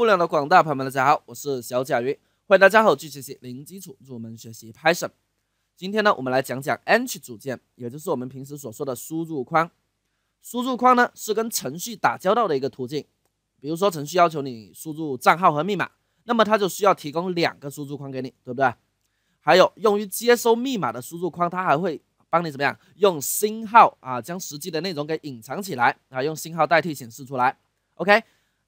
互联网的广大朋友们，大家好，我是小甲鱼，欢迎大家好继续学习零基础入门学习 Python。今天呢，我们来讲讲 e n t 组件，也就是我们平时所说的输入框。输入框呢，是跟程序打交道的一个途径。比如说，程序要求你输入账号和密码，那么它就需要提供两个输入框给你，对不对？还有用于接收密码的输入框，它还会帮你怎么样？用星号啊，将实际的内容给隐藏起来啊，用星号代替显示出来。OK。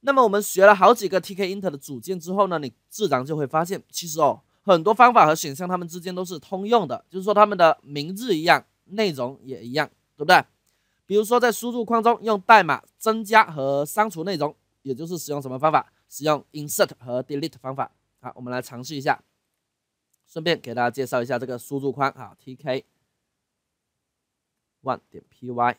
那么我们学了好几个 Tkinter 的组件之后呢，你自然就会发现，其实哦，很多方法和选项它们之间都是通用的，就是说它们的名字一样，内容也一样，对不对？比如说在输入框中用代码增加和删除内容，也就是使用什么方法？使用 insert 和 delete 方法。好，我们来尝试一下，顺便给大家介绍一下这个输入框啊，Tk one. 点 py。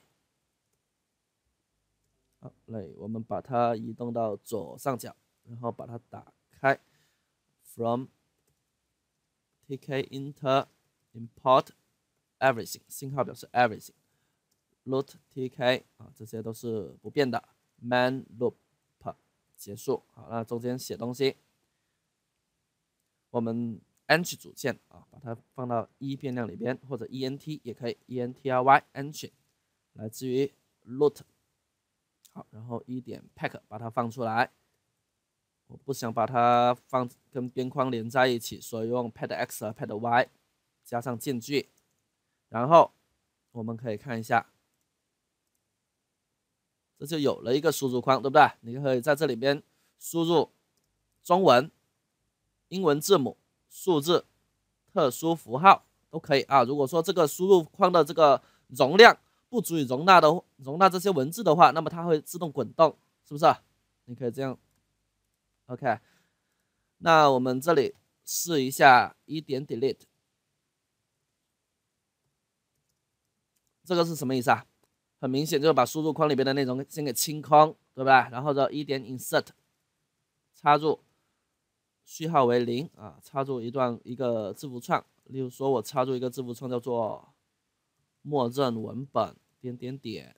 好，来，我们把它移动到左上角，然后把它打开。from tk import everything。信号表示 everything。root tk 啊，这些都是不变的。main loop 结束。好，那中间写东西，我们 entry 组件啊，把它放到 e 变量里边，或者 e n t 也可以，e n t r y entry 来自于 root。好，然后一点 pack 把它放出来，我不想把它放跟边框连在一起，所以用 pad x 和 pad y 加上间距，然后我们可以看一下，这就有了一个输入框，对不对？你可以在这里边输入中文、英文字母、数字、特殊符号都可以啊。如果说这个输入框的这个容量，不足以容纳的容纳这些文字的话，那么它会自动滚动，是不是？你可以这样。OK，那我们这里试一下一点 Delete，这个是什么意思啊？很明显就是把输入框里边的内容先给清空，对不对？然后到一点 Insert，插入序号为零啊，插入一段一个字符串，例如说我插入一个字符串叫做默认文本。点点点，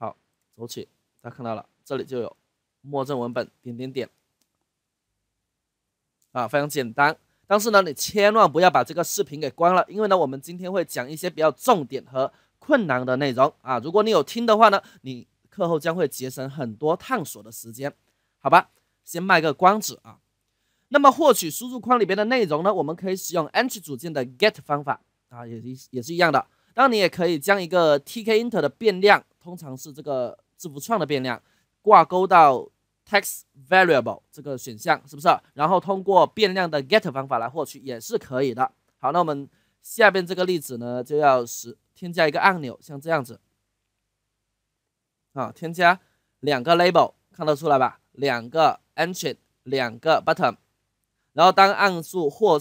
好，走起！大家看到了，这里就有默认文本点点点啊，非常简单。但是呢，你千万不要把这个视频给关了，因为呢，我们今天会讲一些比较重点和困难的内容啊。如果你有听的话呢，你课后将会节省很多探索的时间，好吧？先卖个关子啊。那么获取输入框里边的内容呢，我们可以使用 h t m 组件的 get 方法啊，也也是一样的。那你也可以将一个 Tkinter 的变量，通常是这个字符串的变量，挂钩到 Text Variable 这个选项，是不是？然后通过变量的 get 方法来获取也是可以的。好，那我们下边这个例子呢，就要使添加一个按钮，像这样子，啊，添加两个 Label，看得出来吧？两个 Entry，两个 Button，然后当按住获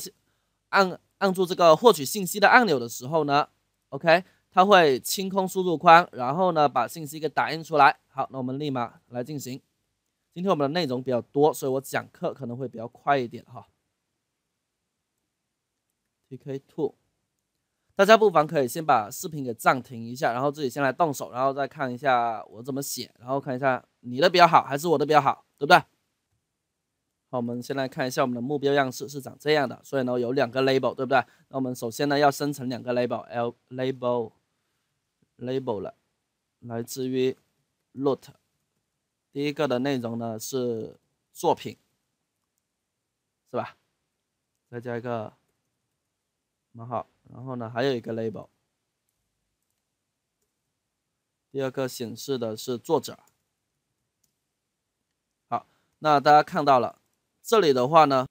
按按住这个获取信息的按钮的时候呢？OK，它会清空输入框，然后呢，把信息给打印出来。好，那我们立马来进行。今天我们的内容比较多，所以我讲课可能会比较快一点哈。t k two，大家不妨可以先把视频给暂停一下，然后自己先来动手，然后再看一下我怎么写，然后看一下你的比较好还是我的比较好，对不对？那我们先来看一下我们的目标样式是长这样的，所以呢有两个 label，对不对？那我们首先呢要生成两个 label，l label label 了，来自于 root，第一个的内容呢是作品，是吧？再加一个蛮号，然后呢还有一个 label，第二个显示的是作者。好，那大家看到了。这里的话呢，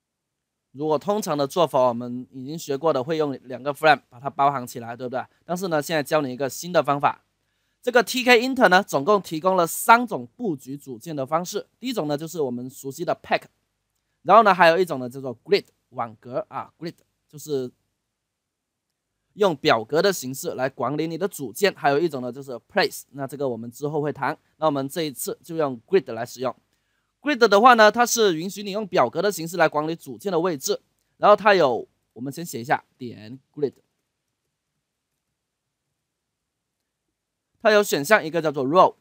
如果通常的做法，我们已经学过的，会用两个 frame 它包含起来，对不对？但是呢，现在教你一个新的方法。这个 Tkinter 呢，总共提供了三种布局组件的方式。第一种呢，就是我们熟悉的 pack。然后呢，还有一种呢，叫做 grid 网格啊，grid 就是用表格的形式来管理你的组件。还有一种呢，就是 place。那这个我们之后会谈。那我们这一次就用 grid 来使用。Grid 的话呢，它是允许你用表格的形式来管理组件的位置。然后它有，我们先写一下点 Grid，它有选项一个叫做 Row，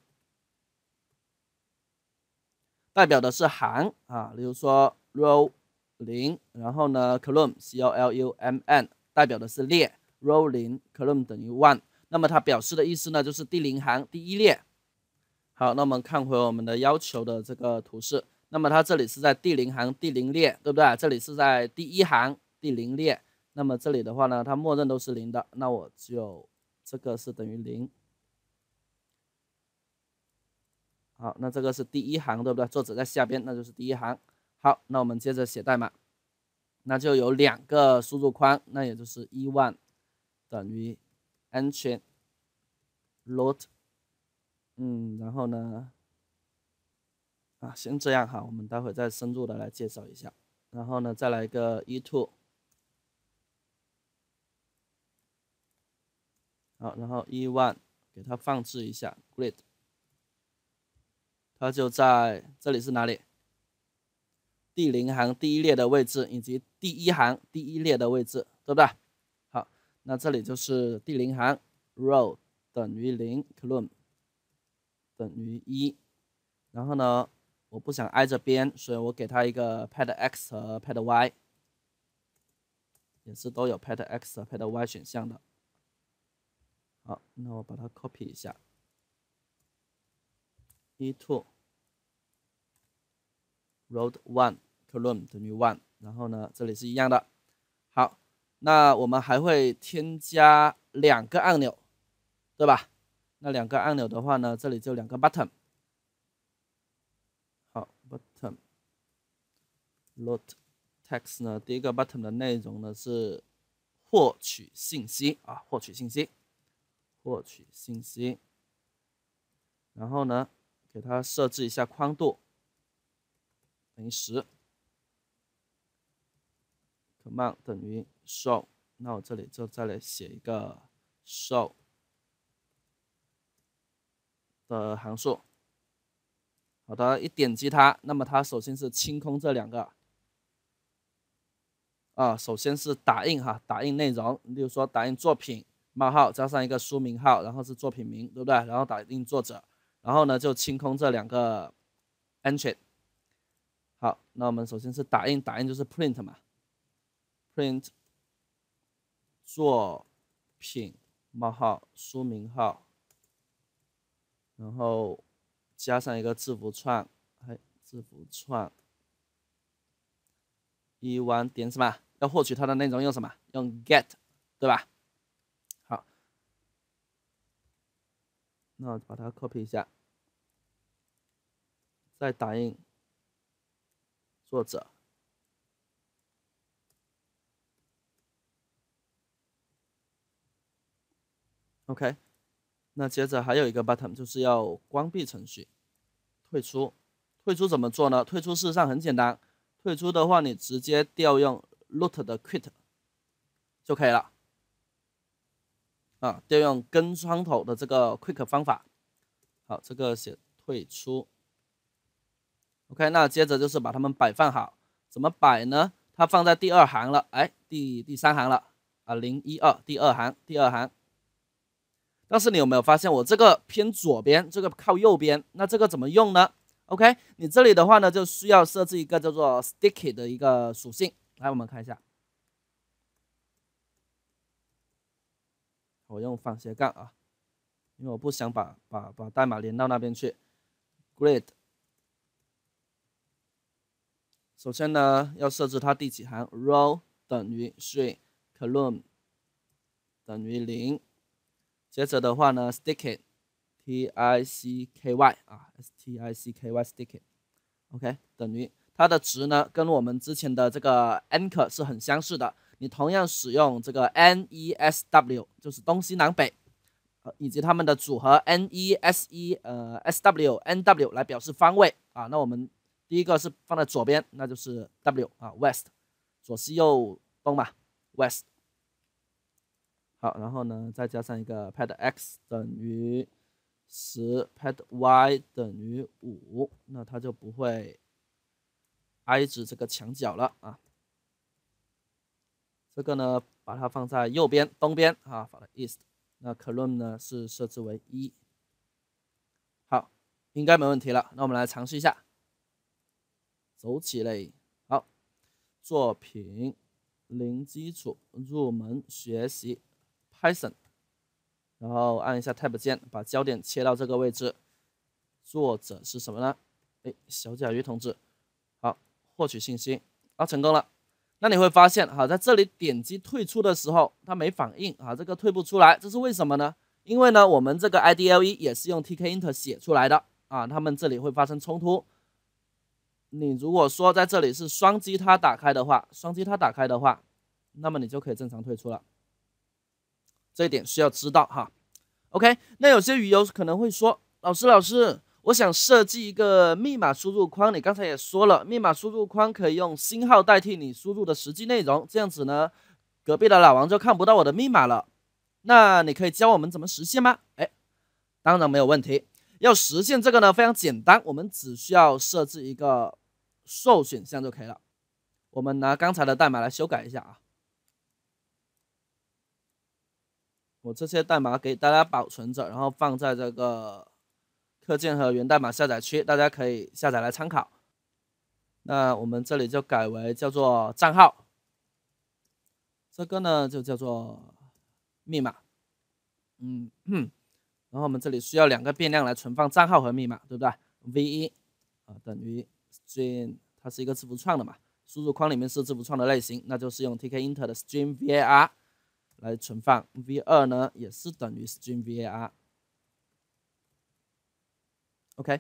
代表的是行啊，例如说 Row 零，然后呢 Column C O L U M N 代表的是列，Row 零 Column 等于 One，那么它表示的意思呢就是第零行第一列。好，那我们看回我们的要求的这个图示，那么它这里是在第零行第零列，对不对？这里是在第一行第零列，那么这里的话呢，它默认都是零的，那我就这个是等于零。好，那这个是第一行，对不对？作者在下边，那就是第一行。好，那我们接着写代码，那就有两个输入框，那也就是一万等于 n 全。r o a d 嗯，然后呢？啊，先这样哈，我们待会再深入的来介绍一下。然后呢，再来一个 E two，好，然后 E one 给它放置一下 g r e a t 它就在这里是哪里？第零行第一列的位置，以及第一行第一列的位置，对不对？好，那这里就是第零行，Row 等于零，Column。等于一，然后呢，我不想挨着边，所以我给它一个 pad x 和 pad y，也是都有 pad x 和 pad y 选项的。好，那我把它 copy 一下。e two road one column 等于 one，然后呢，这里是一样的。好，那我们还会添加两个按钮，对吧？那两个按钮的话呢，这里就两个 button，好 button，lot text 呢，第一个 button 的内容呢是获取信息啊，获取信息，获取信息。然后呢，给它设置一下宽度，等于十。command 等于 show，那我这里就再来写一个 show。的函数，好的，一点击它，那么它首先是清空这两个，啊，首先是打印哈，打印内容，例如说打印作品冒号加上一个书名号，然后是作品名，对不对？然后打印作者，然后呢就清空这两个 entry。好，那我们首先是打印，打印就是 print 嘛，print 作品冒号书名号。然后加上一个字符串，哎，字符串。一完点什么？要获取它的内容用什么？用 get，对吧？好，那把它 copy 一下，再打印作者。OK。那接着还有一个 button，就是要关闭程序，退出。退出怎么做呢？退出事实上很简单，退出的话你直接调用 root 的 quit 就可以了。啊，调用跟窗口的这个 q u i c k 方法。好，这个写退出。OK，那接着就是把它们摆放好。怎么摆呢？它放在第二行了，哎，第第三行了啊，零一二第二行，第二行。但是你有没有发现我这个偏左边，这个靠右边，那这个怎么用呢？OK，你这里的话呢，就需要设置一个叫做 sticky 的一个属性。来，我们看一下，我用反斜杠啊，因为我不想把把把代码连到那边去。Grid，首先呢要设置它第几行，row 等于 three，column 等于零。接着的话呢，sticky，t i c k y 啊，s t i c k y，sticky，OK，等于它的值呢，跟我们之前的这个 anchor 是很相似的。你同样使用这个 n e s w，就是东西南北，以及它们的组合 n e s e，呃，s w n w 来表示方位啊。那我们第一个是放在左边，那就是 w 啊，west，左西右东嘛，west。好，然后呢，再加上一个 pad x 等于十，pad y 等于五，那它就不会挨着这个墙角了啊。这个呢，把它放在右边东边啊，放在 east。那 column 呢是设置为一。好，应该没问题了。那我们来尝试一下，走起嘞。好，作品零基础入门学习。Python，然后按一下 Tab 键，把焦点切到这个位置。作者是什么呢？哎，小甲鱼同志。好，获取信息啊，成功了。那你会发现，好，在这里点击退出的时候，它没反应啊，这个退不出来，这是为什么呢？因为呢，我们这个 IDLE 也是用 Tkinter 写出来的啊，他们这里会发生冲突。你如果说在这里是双击它打开的话，双击它打开的话，那么你就可以正常退出了。这一点需要知道哈，OK。那有些鱼友可能会说，老师老师，我想设计一个密码输入框，你刚才也说了，密码输入框可以用星号代替你输入的实际内容，这样子呢，隔壁的老王就看不到我的密码了。那你可以教我们怎么实现吗？哎，当然没有问题。要实现这个呢，非常简单，我们只需要设置一个受选项就可以了。我们拿刚才的代码来修改一下啊。我这些代码给大家保存着，然后放在这个课件和源代码下载区，大家可以下载来参考。那我们这里就改为叫做账号，这个呢就叫做密码，嗯，然后我们这里需要两个变量来存放账号和密码，对不对？v 一啊等于 string，它是一个字符串的嘛？输入框里面是字符串的类型，那就是用 Tkinter 的 string var。来存放 v 二呢，也是等于 string var。OK，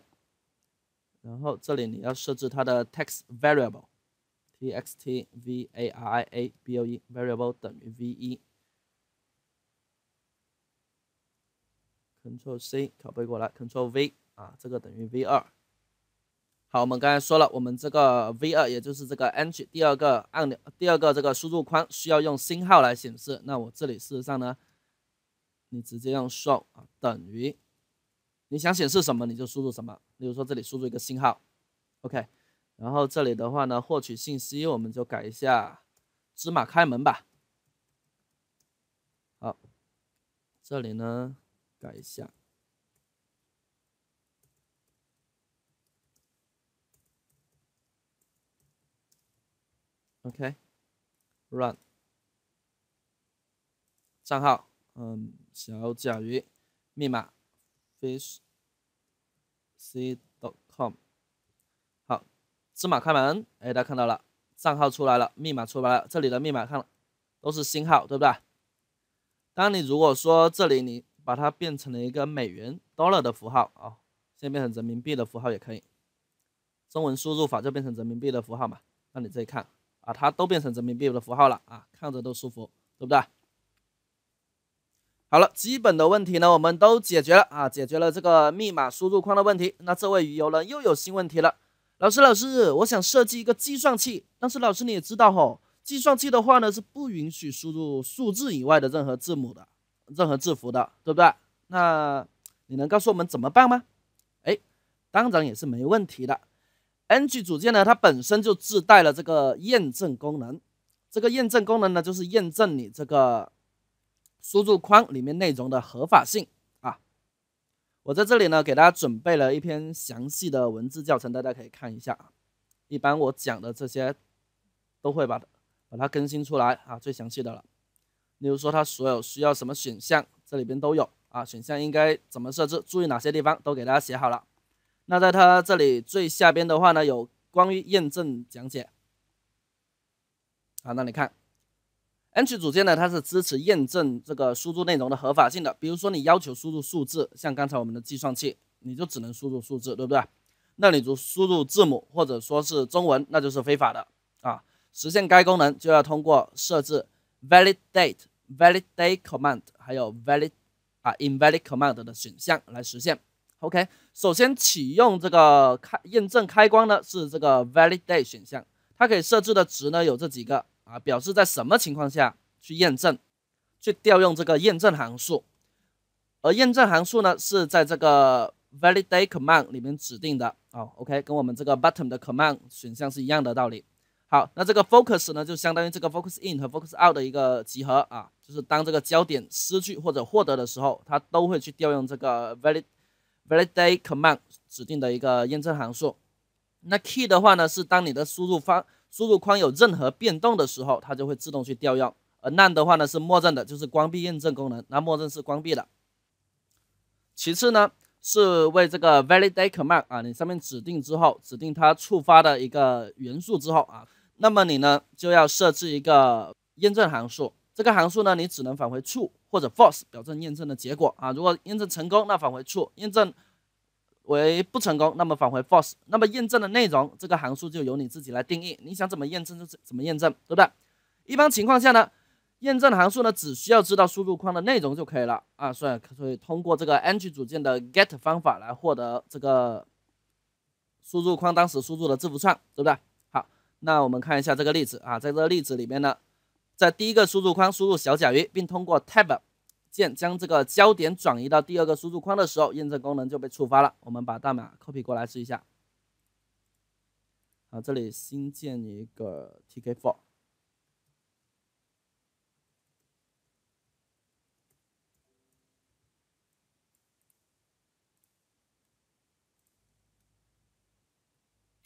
然后这里你要设置它的 text variable，t x t v a r i a b l e variable 等于 v 一 c t r l c 拷贝过来 c t r l v 啊，这个等于 v 二。好，我们刚才说了，我们这个 V 二，也就是这个 Entry 第二个按钮，第二个这个输入框需要用星号来显示。那我这里事实上呢，你直接用 Show 啊等于你想显示什么你就输入什么。比如说这里输入一个星号，OK。然后这里的话呢，获取信息我们就改一下芝麻开门吧。好，这里呢改一下。OK，run。账号，嗯，小甲鱼，密码，fishc.com。好，芝麻开门。哎，大家看到了，账号出来了，密码出来了。这里的密码看，都是星号，对不对？当你如果说这里你把它变成了一个美元 dollar 的符号啊，现在变成人民币的符号也可以，中文输入法就变成人民币的符号嘛。那你自己看。把它都变成人民币的符号了啊，看着都舒服，对不对？好了，基本的问题呢，我们都解决了啊，解决了这个密码输入框的问题。那这位鱼友呢，又有新问题了，老师，老师，我想设计一个计算器，但是老师你也知道哦，计算器的话呢，是不允许输入数字以外的任何字母的，任何字符的，对不对？那你能告诉我们怎么办吗？哎，当然也是没问题的。NG 组件呢，它本身就自带了这个验证功能，这个验证功能呢，就是验证你这个输入框里面内容的合法性啊。我在这里呢，给大家准备了一篇详细的文字教程，大家可以看一下一般我讲的这些都会把把它更新出来啊，最详细的了。例如说它所有需要什么选项，这里边都有啊。选项应该怎么设置，注意哪些地方，都给大家写好了。那在它这里最下边的话呢，有关于验证讲解。啊，那你看 n y 组件呢，它是支持验证这个输入内容的合法性的。比如说，你要求输入数字，像刚才我们的计算器，你就只能输入数字，对不对？那你如输入字母或者说是中文，那就是非法的啊。实现该功能就要通过设置 validate、validate command，还有 valid 啊 invalid command 的选项来实现。OK，首先启用这个开验证开关呢是这个 validate 选项，它可以设置的值呢有这几个啊，表示在什么情况下去验证，去调用这个验证函数。而验证函数呢是在这个 validate command 里面指定的哦。OK，跟我们这个 button 的 command 选项是一样的道理。好，那这个 focus 呢就相当于这个 focus in 和 focus out 的一个集合啊，就是当这个焦点失去或者获得的时候，它都会去调用这个 validate。validate command 指定的一个验证函数，那 key 的话呢是当你的输入方输入框有任何变动的时候，它就会自动去调用。而 none 的话呢是默认的，就是关闭验证功能，那默认是关闭的。其次呢是为这个 validate command 啊，你上面指定之后，指定它触发的一个元素之后啊，那么你呢就要设置一个验证函数。这个函数呢，你只能返回 true 或者 false 表证验证的结果啊。如果验证成功，那返回 true；验证为不成功，那么返回 false。那么验证的内容，这个函数就由你自己来定义，你想怎么验证就怎么验证，对不对？一般情况下呢，验证函数呢只需要知道输入框的内容就可以了啊，所以可以通过这个 n g 组件的 get 方法来获得这个输入框当时输入的字符串，对不对？好，那我们看一下这个例子啊，在这个例子里面呢。在第一个输入框输入“小甲鱼”，并通过 Tab 键将这个焦点转移到第二个输入框的时候，验证功能就被触发了。我们把代码 copy 过来试一下。好，这里新建一个 TK f o r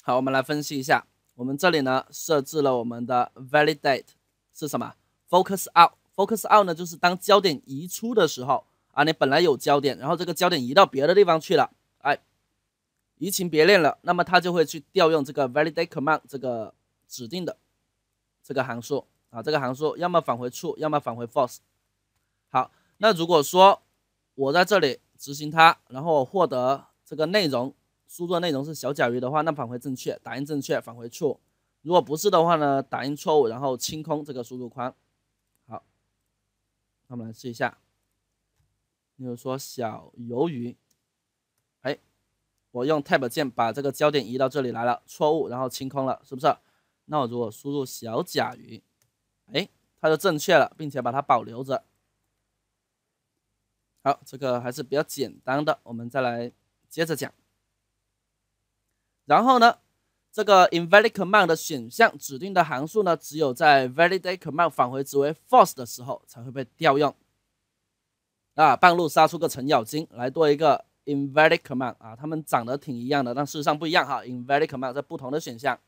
好，我们来分析一下，我们这里呢设置了我们的 validate。是什么？Focus out。Focus out 呢，就是当焦点移出的时候啊，你本来有焦点，然后这个焦点移到别的地方去了，哎，移情别恋了，那么它就会去调用这个 validate command 这个指定的这个函数啊，这个函数要么返回 true，要么返回 false。好，那如果说我在这里执行它，然后获得这个内容，输入的内容是小甲鱼的话，那返回正确，打印正确，返回 true。如果不是的话呢，打印错误，然后清空这个输入框。好，那我们来试一下，比如说小鱿鱼，哎，我用 Tab 键把这个焦点移到这里来了，错误，然后清空了，是不是？那我如果输入小甲鱼，哎，它就正确了，并且把它保留着。好，这个还是比较简单的，我们再来接着讲。然后呢？这个 invalid command 的选项指定的函数呢，只有在 validate command 返回值为 false 的时候才会被调用。啊，半路杀出个程咬金来做一个 invalid command 啊，他们长得挺一样的，但事实上不一样哈。invalid command 在不同的选项，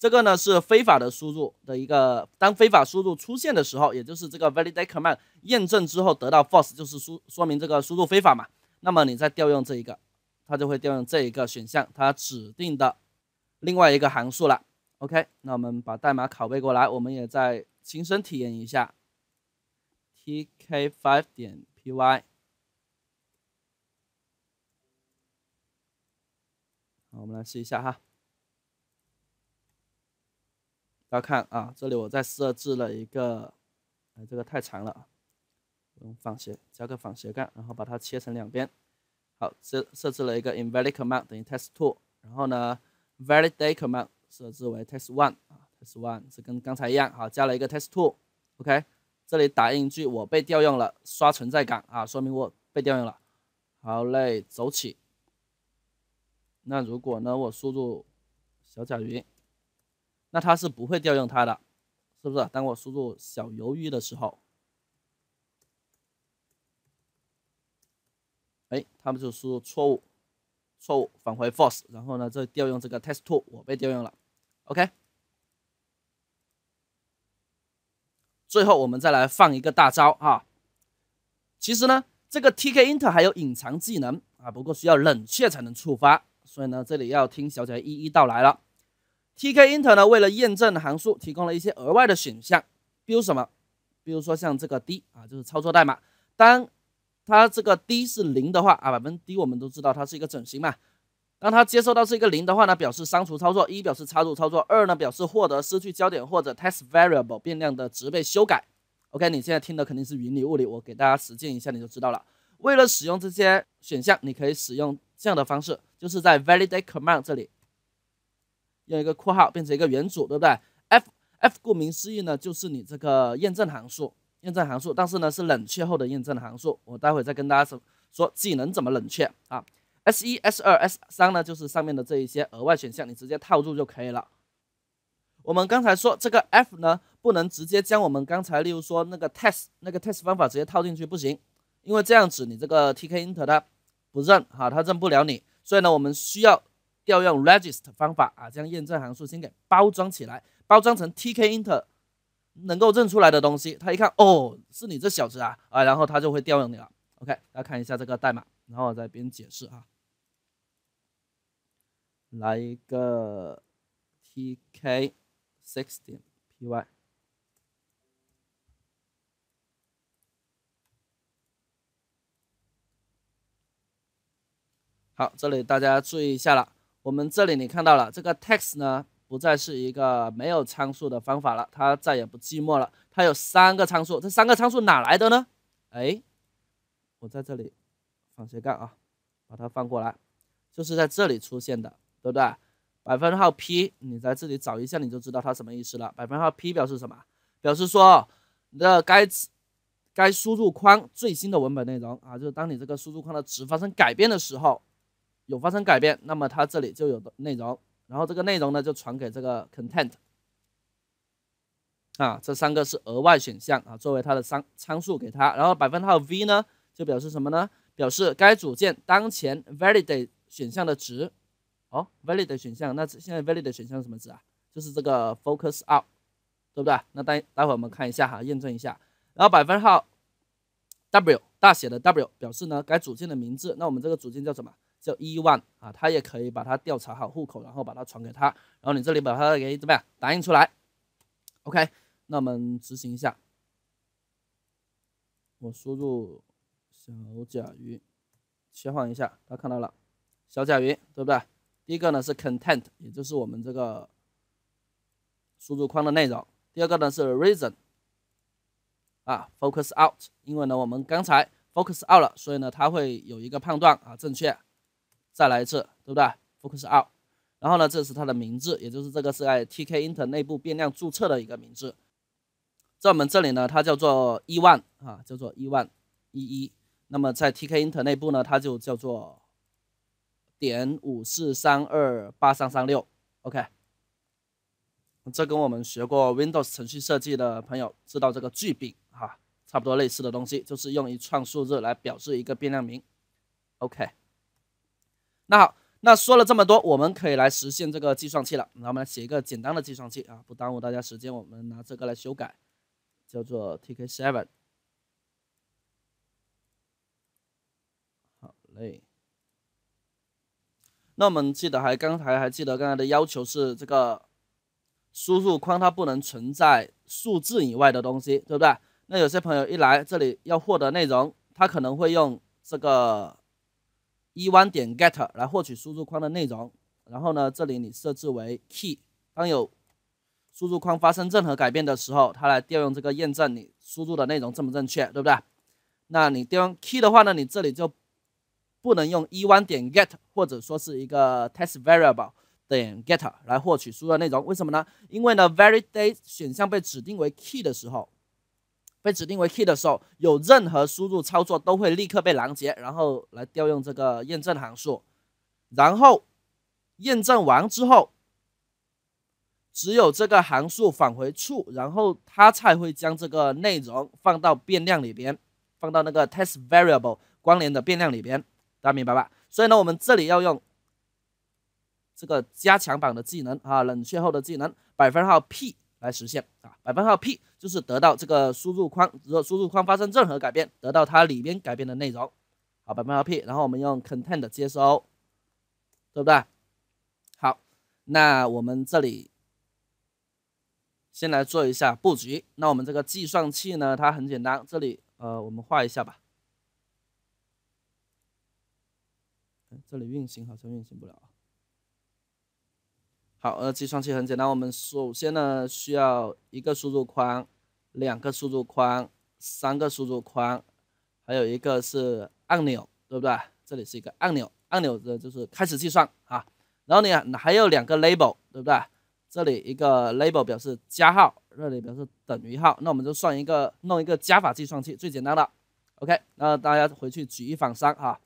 这个呢是非法的输入的一个，当非法输入出现的时候，也就是这个 validate command 验证之后得到 false，就是输说明这个输入非法嘛。那么你再调用这一个，它就会调用这一个选项，它指定的。另外一个函数了，OK，那我们把代码拷贝过来，我们也再亲身体验一下。tk5 点 py，好，我们来试一下哈。大家看啊，这里我再设置了一个，哎，这个太长了，用仿斜加个仿斜杠，然后把它切成两边。好，设设置了一个 invalid command 等于 test two，然后呢？Validate command 设置为 test one 啊，test one 是跟刚才一样，好，加了一个 test two，OK，这里打印一句我被调用了，刷存在感啊，说明我被调用了，好嘞，走起。那如果呢我输入小甲鱼，那它是不会调用它的，是不是？当我输入小鱿鱼的时候，哎，它们就输入错误？错误，返回 false，然后呢，再调用这个 test two，我被调用了，OK。最后我们再来放一个大招啊！其实呢，这个 TK inter 还有隐藏技能啊，不过需要冷却才能触发，所以呢，这里要听小姐姐一一道来了。TK inter 呢，为了验证函数，提供了一些额外的选项，比如什么，比如说像这个 d 啊，就是操作代码，当。它这个 D 是零的话啊，百分 D 我们都知道它是一个整形嘛。当它接收到这个零的话呢，表示删除操作；一表示插入操作；二呢表示获得失去焦点或者 t e s t variable 变量的值被修改。OK，你现在听的肯定是云里雾里，我给大家实践一下你就知道了。为了使用这些选项，你可以使用这样的方式，就是在 validate command 这里用一个括号变成一个元组，对不对？F F，顾名思义呢，就是你这个验证函数。验证函数，但是呢是冷却后的验证函数，我待会再跟大家说说技能怎么冷却啊。S 一、S 二、S 三呢，就是上面的这一些额外选项，你直接套入就可以了。我们刚才说这个 f 呢，不能直接将我们刚才例如说那个 test 那个 test 方法直接套进去不行，因为这样子你这个 tkinter 它不认啊，它认不了你。所以呢，我们需要调用 register 方法啊，将验证函数先给包装起来，包装成 tkinter。能够认出来的东西，他一看哦，是你这小子啊啊，然后他就会调用你了。OK，大家看一下这个代码，然后我再边解释啊，来一个 TK s i x t py。好，这里大家注意一下了，我们这里你看到了这个 text 呢。不再是一个没有参数的方法了，它再也不寂寞了。它有三个参数，这三个参数哪来的呢？哎，我在这里放斜杠啊，把它放过来，就是在这里出现的，对不对？百分号 P，你在这里找一下，你就知道它什么意思了。百分号 P 表示什么？表示说你的该该输入框最新的文本内容啊，就是当你这个输入框的值发生改变的时候，有发生改变，那么它这里就有的内容。然后这个内容呢就传给这个 content，啊，这三个是额外选项啊，作为它的参参数给它。然后百分号 v 呢就表示什么呢？表示该组件当前 validate 选项的值。哦，validate 选项，那现在 validate 选项什么值啊？就是这个 focus o u t 对不对？那待待会我们看一下哈，验证一下。然后百分号 w 大写的 w 表示呢该组件的名字。那我们这个组件叫什么？叫一万啊，他也可以把它调查好户口，然后把它传给他，然后你这里把它给怎么样打印出来？OK，那我们执行一下，我输入小甲鱼，切换一下，大家看到了小甲鱼，对不对？第一个呢是 content，也就是我们这个输入框的内容，第二个呢是 reason 啊，focus out，因为呢我们刚才 focus out 了，所以呢它会有一个判断啊，正确。再来一次，对不对 f o c u s out。然后呢，这是它的名字，也就是这个是在 TkInt e r 内部变量注册的一个名字。在我们这里呢，它叫做一万啊，叫做一万一一。那么在 TkInt e r 内部呢，它就叫做点五四三二八三三六。OK，这跟我们学过 Windows 程序设计的朋友知道这个句柄哈，差不多类似的东西，就是用一串数字来表示一个变量名。OK。那好，那说了这么多，我们可以来实现这个计算器了。那我们来写一个简单的计算器啊，不耽误大家时间，我们拿这个来修改，叫做 TK Seven。好嘞。那我们记得还刚才还记得刚才的要求是这个输入框它不能存在数字以外的东西，对不对？那有些朋友一来这里要获得内容，他可能会用这个。e 弯点 get 来获取输入框的内容，然后呢，这里你设置为 key，当有输入框发生任何改变的时候，它来调用这个验证你输入的内容正不正确，对不对？那你调用 key 的话呢，你这里就不能用 e 弯点 get 或者说是一个 test variable 点 get 来获取输入的内容，为什么呢？因为呢，very day 选项被指定为 key 的时候。被指定为 key 的时候，有任何输入操作都会立刻被拦截，然后来调用这个验证函数，然后验证完之后，只有这个函数返回 true，然后它才会将这个内容放到变量里边，放到那个 test variable 关联的变量里边，大家明白吧？所以呢，我们这里要用这个加强版的技能啊，冷却后的技能百分号 p。来实现啊，百分号 p 就是得到这个输入框，如果输入框发生任何改变，得到它里边改变的内容。好，百分号 p，然后我们用 content 接收，对不对？好，那我们这里先来做一下布局。那我们这个计算器呢，它很简单，这里呃，我们画一下吧。这里运行好像运行不了。好，呃，计算器很简单。我们首先呢，需要一个输入框，两个输入框，三个输入框，还有一个是按钮，对不对？这里是一个按钮，按钮的就是开始计算啊。然后呢，还有两个 label，对不对？这里一个 label 表示加号，这里表示等于号。那我们就算一个，弄一个加法计算器，最简单的。OK，那大家回去举一反三哈。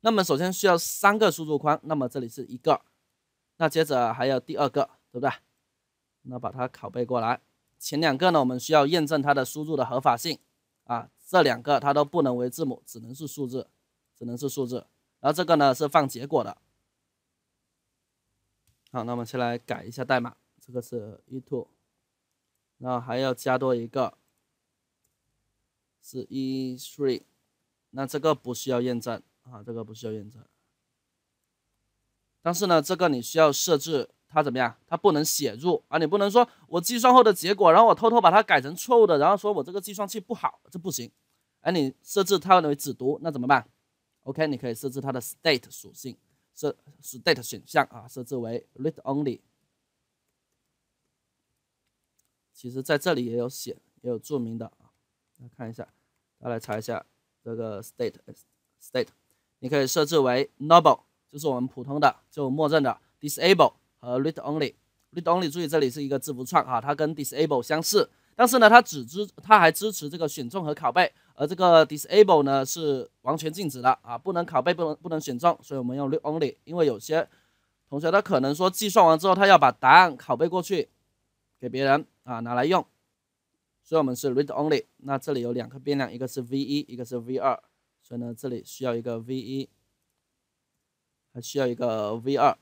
那么首先需要三个输入框，那么这里是一个。那接着还有第二个，对不对？那把它拷贝过来。前两个呢，我们需要验证它的输入的合法性啊。这两个它都不能为字母，只能是数字，只能是数字。然后这个呢是放结果的。好，那我们先来改一下代码，这个是一 two，然后还要加多一个是一 three。那这个不需要验证啊，这个不需要验证。但是呢，这个你需要设置它怎么样？它不能写入啊！你不能说我计算后的结果，然后我偷偷把它改成错误的，然后说我这个计算器不好，这不行。哎，你设置它为只读，那怎么办？OK，你可以设置它的 state 属性，设 state 选项啊，设置为 read only。其实在这里也有写，也有注明的啊。来看一下，再来查一下这个 state state，你可以设置为 normal。就是我们普通的，就默认的 disable 和 read only。read only 注意这里是一个字符串哈，它跟 disable 相似，但是呢，它只支它还支持这个选中和拷贝，而这个 disable 呢是完全禁止的啊，不能拷贝，不能不能选中。所以我们用 read only，因为有些同学他可能说计算完之后，他要把答案拷贝过去给别人啊，拿来用。所以我们是 read only。那这里有两个变量，一个是 v 一，一个是 v 二，所以呢，这里需要一个 v 一。还需要一个 V 二。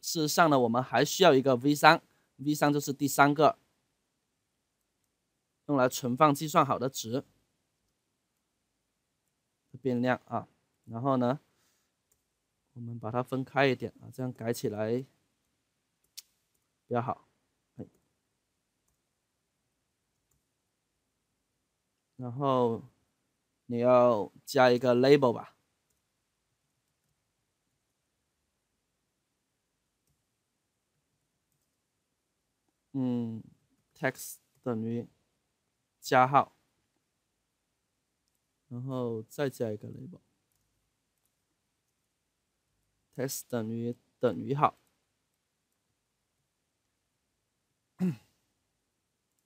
事实上呢，我们还需要一个 V 三，V 三就是第三个，用来存放计算好的值的变量啊。然后呢，我们把它分开一点啊，这样改起来比较好。然后你要加一个 label 吧。嗯 t e x 等于加号，然后再加一个 l a b e l t e x 等于等于号。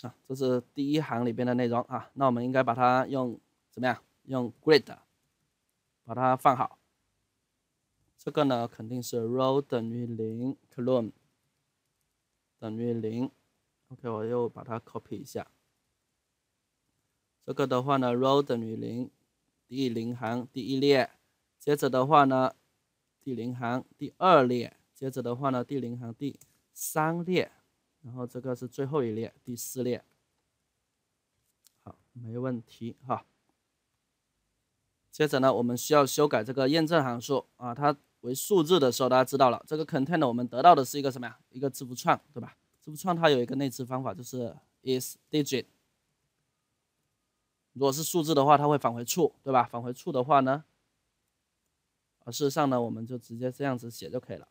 啊，这是第一行里边的内容啊。那我们应该把它用怎么样？用 grid 把它放好。这个呢，肯定是 row 等于零，column 等于零。OK，我又把它 copy 一下。这个的话呢，row 等于零，第零行第一列。接着的话呢，第零行第二列。接着的话呢，第零行第三列。然后这个是最后一列，第四列。好，没问题哈。接着呢，我们需要修改这个验证函数啊，它为数字的时候，大家知道了，这个 content 我们得到的是一个什么呀？一个字符串，对吧？字符串它有一个内置方法，就是 is digit。如果是数字的话，它会返回 true，对吧？返回 true 的话呢，事实上呢，我们就直接这样子写就可以了。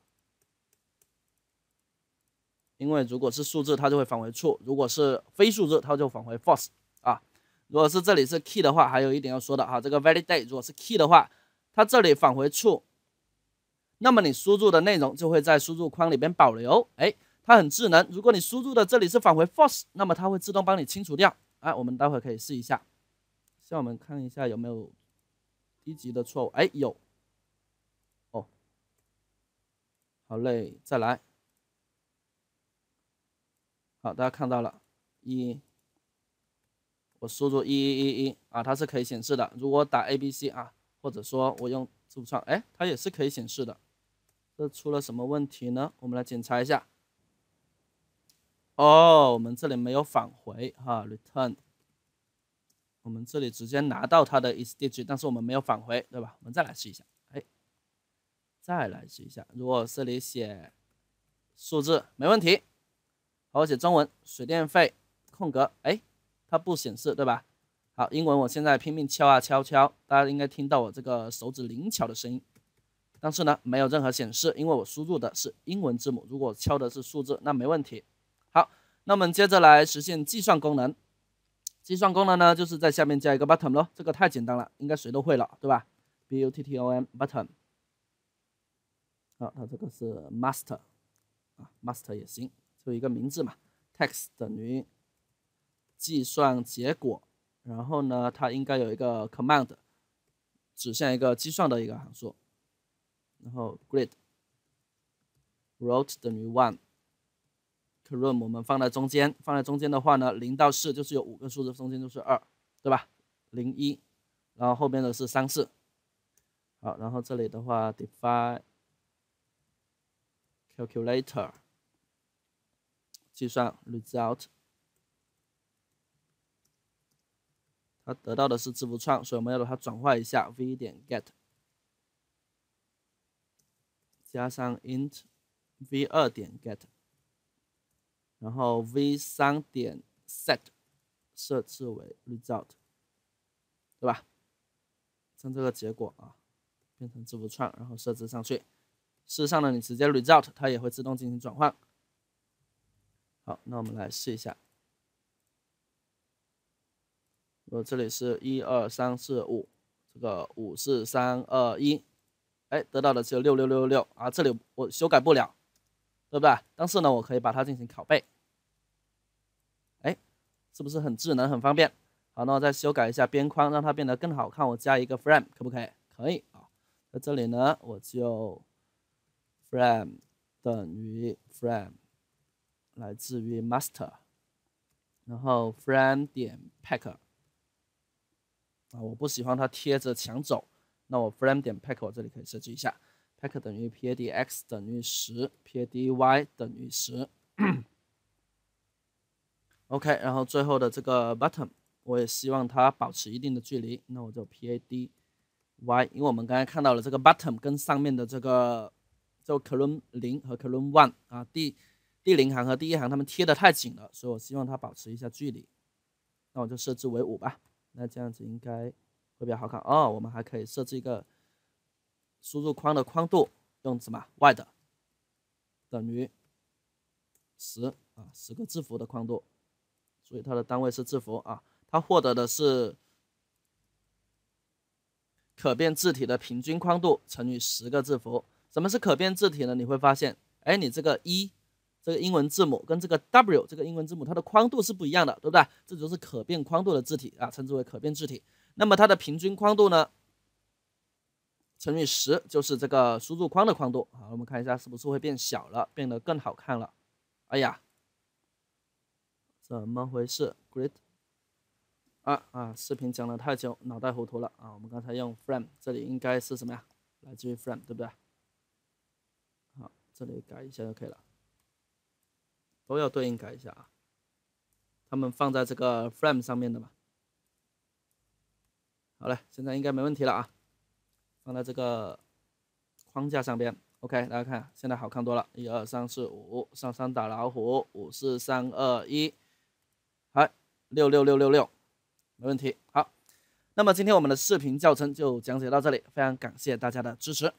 因为如果是数字，它就会返回 true；如果是非数字，它就返回 false。啊，如果是这里是 key 的话，还有一点要说的啊，这个 validate 如果是 key 的话，它这里返回 true，那么你输入的内容就会在输入框里边保留。哎。它很智能，如果你输入的这里是返回 false，那么它会自动帮你清除掉。哎，我们待会可以试一下，像我们看一下有没有低级的错误。哎，有。哦，好嘞，再来。好，大家看到了，一，我输入一一一一啊，它是可以显示的。如果打 a b c 啊，或者说我用字符串，哎，它也是可以显示的。这出了什么问题呢？我们来检查一下。哦，我们这里没有返回哈，return。我们这里直接拿到它的 isDigit，但是我们没有返回，对吧？我们再来试一下，哎，再来试一下。如果这里写数字没问题，好，写中文水电费空格，哎，它不显示，对吧？好，英文我现在拼命敲啊敲敲，大家应该听到我这个手指灵巧的声音，但是呢，没有任何显示，因为我输入的是英文字母。如果敲的是数字，那没问题。那么接着来实现计算功能。计算功能呢，就是在下面加一个 button 咯，这个太简单了，应该谁都会了，对吧？b u t t o m button。好，它这个是 master 啊，master 也行，就一个名字嘛。text 等于计算结果，然后呢，它应该有一个 command，指向一个计算的一个函数。然后 grid root 等于 one。Room，我们放在中间。放在中间的话呢，零到四就是有五个数字，中间就是二，对吧？零一，然后后边的是三四。好，然后这里的话，Define Calculator 计算 Result，它得到的是字符串，所以我们要把它转换一下，V. 点 Get 加上 int V. 二点 Get。然后 v 三点 set 设置为 result，对吧？像这个结果啊，变成字符串，然后设置上去。事实上呢，你直接 result 它也会自动进行转换。好，那我们来试一下。我这里是一二三四五，这个五四三二一，哎，得到的只有六六六六六啊。这里我修改不了。对不对？但是呢，我可以把它进行拷贝，哎，是不是很智能、很方便？好，那我再修改一下边框，让它变得更好看。我加一个 frame，可不可以？可以啊，在这里呢，我就 frame 等于 frame 来自于 master，然后 frame 点 pack 啊，我不喜欢它贴着墙走，那我 frame 点 pack 我这里可以设置一下。pack 等于 PADX 等于十，PADY 等于十。OK，然后最后的这个 button 我也希望它保持一定的距离，那我就 PADY，因为我们刚才看到了这个 button 跟上面的这个就 column 零和 column one 啊，第第零行和第一行它们贴的太紧了，所以我希望它保持一下距离，那我就设置为五吧。那这样子应该会比较好看哦。我们还可以设置一个。输入框的宽度用什么？wide，等于十啊，十个字符的宽度，所以它的单位是字符啊。它获得的是可变字体的平均宽度乘以十个字符。什么是可变字体呢？你会发现，哎，你这个一这个英文字母跟这个 W 这个英文字母，它的宽度是不一样的，对不对？这就是可变宽度的字体啊，称之为可变字体。那么它的平均宽度呢？乘以十就是这个输入框的宽度。好，我们看一下是不是会变小了，变得更好看了。哎呀，怎么回事？Great！啊啊，视频讲了太久，脑袋糊涂了啊。我们刚才用 frame，这里应该是什么呀？来自于 frame，对不对？好，这里改一下就可以了。都要对应改一下啊。他们放在这个 frame 上面的嘛。好了，现在应该没问题了啊。放在这个框架上边，OK，大家看，现在好看多了。一二三四五，上山打老虎，五四三二一，好，六六六六六，没问题。好，那么今天我们的视频教程就讲解到这里，非常感谢大家的支持。